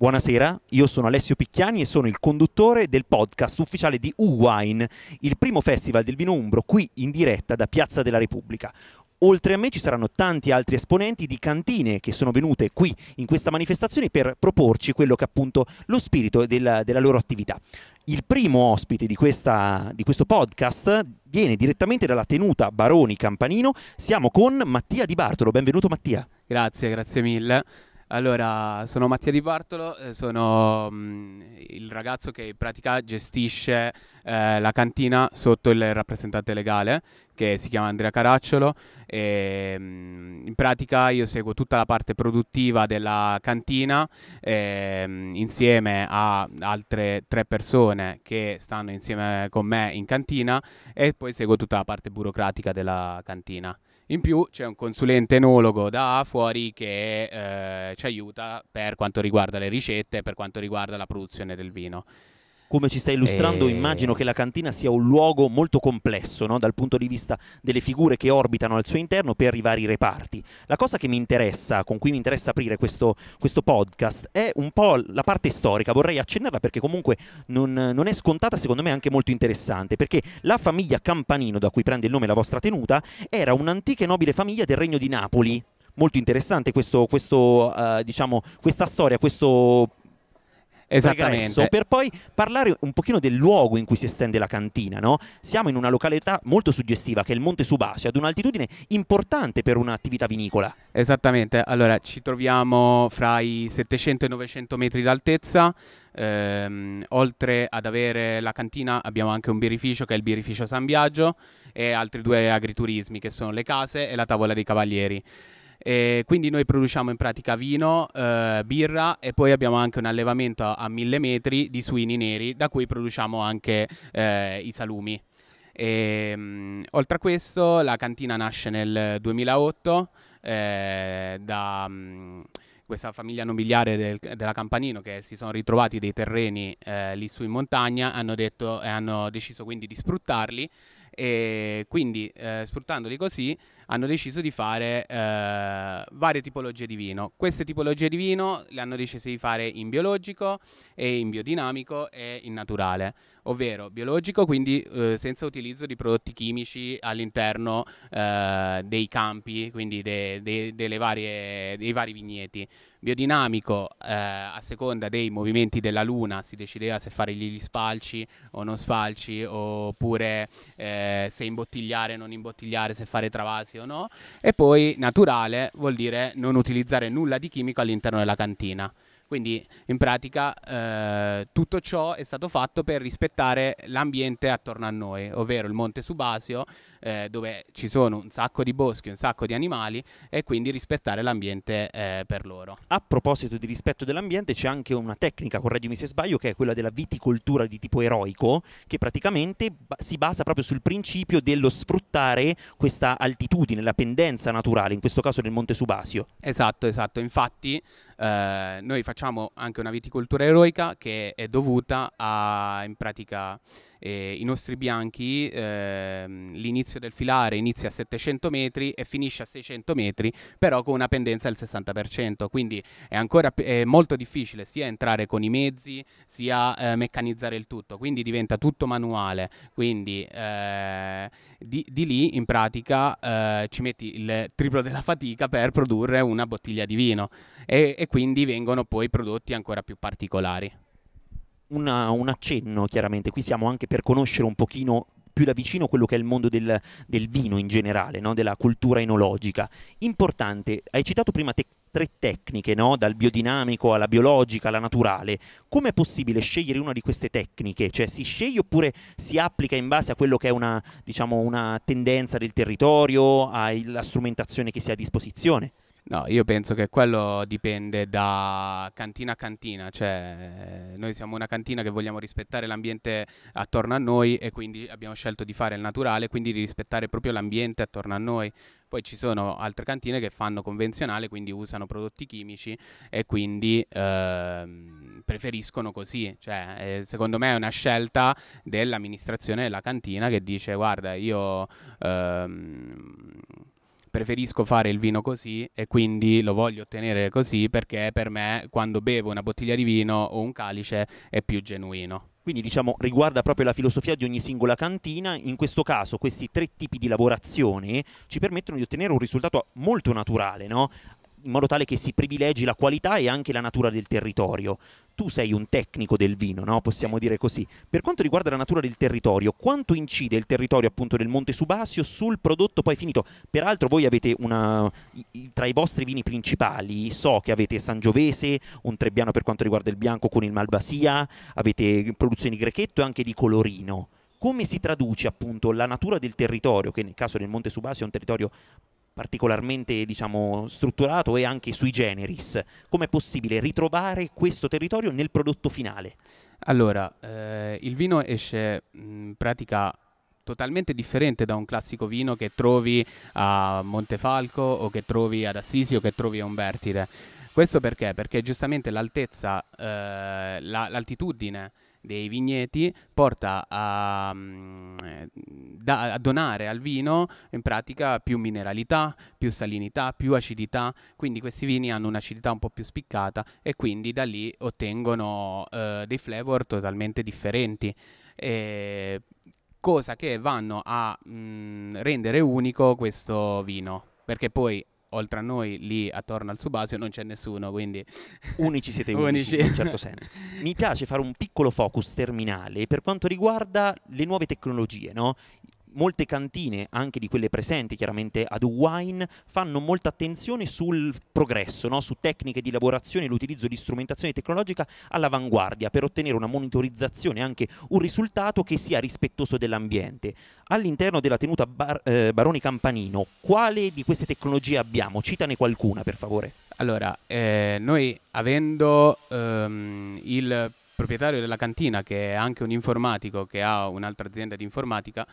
Buonasera, io sono Alessio Picchiani e sono il conduttore del podcast ufficiale di U-Wine, il primo festival del vino umbro qui in diretta da Piazza della Repubblica. Oltre a me ci saranno tanti altri esponenti di cantine che sono venute qui in questa manifestazione per proporci quello che è appunto lo spirito della, della loro attività. Il primo ospite di, questa, di questo podcast viene direttamente dalla tenuta Baroni Campanino, siamo con Mattia Di Bartolo, benvenuto Mattia. Grazie, grazie mille. Allora, sono Mattia Di Bartolo, eh, sono mh, mm, il ragazzo che in pratica gestisce eh, la cantina sotto il rappresentante legale che si chiama Andrea Caracciolo e, mh, mm, in pratica io seguo tutta la parte produttiva della cantina e, ehm, mh, insieme a altre tre persone che stanno insieme con me in cantina e poi seguo tutta la parte burocratica della cantina. In più c'è un consulente enologo da fuori che eh, ci aiuta per quanto riguarda le ricette, per quanto riguarda la produzione del vino come ci stai illustrando, e... Eh. immagino che la cantina sia un luogo molto complesso no? dal punto di vista delle figure che orbitano al suo interno per i vari reparti. La cosa che mi interessa, con cui mi interessa aprire questo, questo podcast, è un po' la parte storica. Vorrei accennarla perché comunque non, non è scontata, secondo me è anche molto interessante, perché la famiglia Campanino, da cui prende il nome la vostra tenuta, era un'antica e nobile famiglia del regno di Napoli, molto interessante questo, questo, uh, diciamo, questa storia, questo Esattamente. per poi parlare un pochino del luogo in cui si estende la cantina. No? Siamo in una località molto suggestiva che è il Monte Subaceo, ad un'altitudine importante per un'attività vinicola. Esattamente, allora ci troviamo fra i 700 e i 900 metri d'altezza, ehm, oltre ad avere la cantina abbiamo anche un birrificio che è il birrificio San Biagio e altri due agriturismi che sono le case e la tavola dei cavalieri. E quindi noi produciamo in pratica vino, eh, birra e poi abbiamo anche un allevamento a, a mille metri di suini neri da cui produciamo anche eh, i salumi. E, ehm, mh, oltre a questo la cantina nasce nel 2008 eh, da... Mh, mm, questa famiglia nobiliare del, della Campanino che si sono ritrovati dei terreni eh, lì su in montagna, hanno, detto, eh, hanno deciso quindi di sfruttarli e quindi eh, sfruttandoli così hanno deciso di fare eh, varie tipologie di vino. Queste tipologie di vino le hanno deciso di fare in biologico, in biodinamico e in naturale, ovvero biologico quindi eh, senza utilizzo di prodotti chimici all'interno eh, dei campi, quindi de, de, de varie, dei vari vigneti, biodinamico eh, a seconda dei movimenti della Luna si decideva se fare gli spalci o non spalci oppure eh, se imbottigliare o non imbottigliare, se fare travasi o no e poi naturale vuol dire non utilizzare nulla di chimico all'interno della cantina. Quindi in pratica eh, tutto ciò è stato fatto per rispettare l'ambiente attorno a noi, ovvero il Monte Subasio, eh, dove ci sono un sacco di boschi, un sacco di animali e quindi rispettare l'ambiente eh, per loro. A proposito di rispetto dell'ambiente c'è anche una tecnica, correggimi se sbaglio, che è quella della viticoltura di tipo eroico, che praticamente ba- si basa proprio sul principio dello sfruttare questa altitudine, la pendenza naturale, in questo caso del Monte Subasio. Esatto, esatto. Infatti eh, noi facciamo anche una viticoltura eroica che è dovuta a, in pratica eh, i nostri bianchi ehm, l'inizio del filare inizia a 700 metri e finisce a 600 metri, però con una pendenza del 60%, quindi è ancora è molto difficile sia entrare con i mezzi, sia eh, meccanizzare il tutto, quindi diventa tutto manuale, quindi eh, di, di, lì in pratica eh, ci metti il triplo della fatica per produrre una bottiglia di vino e, e quindi vengono poi prodotti ancora più particolari una, un accenno, chiaramente, qui siamo anche per conoscere un pochino più da vicino quello che è il mondo del, del vino in generale, no? della cultura enologica. Importante, hai citato prima te- tre tecniche, no? dal biodinamico alla biologica alla naturale. come è possibile scegliere una di queste tecniche? Cioè si sceglie oppure si applica in base a quello che è una, diciamo, una tendenza del territorio, alla strumentazione che si ha a disposizione? No, io penso che quello dipende da cantina a cantina, cioè noi siamo una cantina che vogliamo rispettare l'ambiente attorno a noi e quindi abbiamo scelto di fare il naturale, quindi di rispettare proprio l'ambiente attorno a noi. Poi ci sono altre cantine che fanno convenzionale, quindi usano prodotti chimici e quindi ehm, preferiscono così. Cioè, eh, secondo me è una scelta dell'amministrazione della cantina che dice guarda io... Ehm, preferisco fare il vino così e quindi lo voglio ottenere così perché per me quando bevo una bottiglia di vino o un calice è più genuino. Quindi diciamo riguarda proprio la filosofia di ogni singola cantina, in questo caso questi tre tipi di lavorazione ci permettono di ottenere un risultato molto naturale, no? in modo tale che si privilegi la qualità e anche la natura del territorio. Tu sei un tecnico del vino, no? possiamo dire così. Per quanto riguarda la natura del territorio, quanto incide il territorio appunto del Monte Subasio sul prodotto poi finito? Peraltro voi avete una, tra i vostri vini principali, so che avete Sangiovese, un Trebbiano per quanto riguarda il bianco con il Malvasia, avete produzioni Grechetto e anche di Colorino come si traduce appunto la natura del territorio, che nel caso del Monte Subasio è un territorio particolarmente diciamo, strutturato e anche sui generis. Com'è possibile ritrovare questo territorio nel prodotto finale? Allora, eh, il vino esce in pratica totalmente differente da un classico vino che trovi a Montefalco o che trovi ad Assisi o che trovi a Umbertide. Questo perché? Perché giustamente l'altezza, eh, la, l'altitudine dei vigneti porta a, mm, a, donare al vino in pratica più mineralità, più salinità, più acidità, quindi questi vini hanno un'acidità un po' più spiccata e quindi da lì ottengono eh, dei flavor totalmente differenti. Eh, cosa che vanno a mh, mm, rendere unico questo vino, perché poi oltre a noi lì attorno al Subasio non c'è nessuno, quindi... Unici siete unici, in un certo senso. Mi piace fare un piccolo focus terminale per quanto riguarda le nuove tecnologie, no? molte cantine, anche di quelle presenti chiaramente ad Wine, fanno molta attenzione sul progresso, no? su tecniche di lavorazione e l'utilizzo di strumentazione tecnologica all'avanguardia per ottenere una monitorizzazione, anche un risultato che sia rispettoso dell'ambiente. All'interno della tenuta Bar eh, Baroni Campanino, quale di queste tecnologie abbiamo? Citane qualcuna, per favore. Allora, eh, noi avendo ehm, il proprietario della cantina, che è anche un informatico, che ha un'altra azienda di informatica,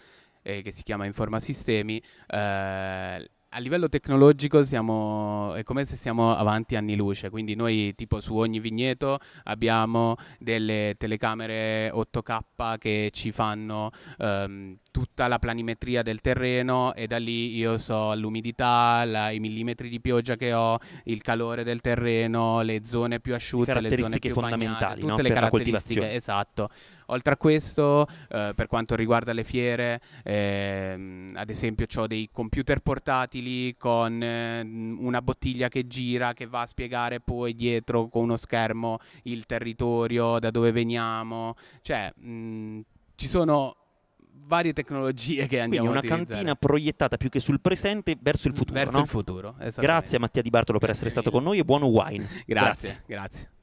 eh, che si chiama Informa Sistemi, eh, a livello tecnologico siamo, è come se siamo avanti anni luce, quindi noi tipo su ogni vigneto abbiamo delle telecamere 8K che ci fanno ehm, tutta la planimetria del terreno e da lì io so l'umidità, la, i millimetri di pioggia che ho, il calore del terreno, le zone più asciutte, le, le zone più fondamentali, bagnate, tutte no? le per caratteristiche, esatto. Oltre a questo, eh, per quanto riguarda le fiere, ehm, ad esempio ho dei computer portatili con ehm, una bottiglia che gira, che va a spiegare poi dietro con uno schermo il territorio, da dove veniamo, cioè mh, mhmm, ci sono varie tecnologie che andiamo Quindi una cantina proiettata più che sul presente verso il futuro. Verso no? il futuro, Grazie Mattia Di Bartolo grazie per essere mille. stato con noi e buon wine. grazie. grazie. grazie.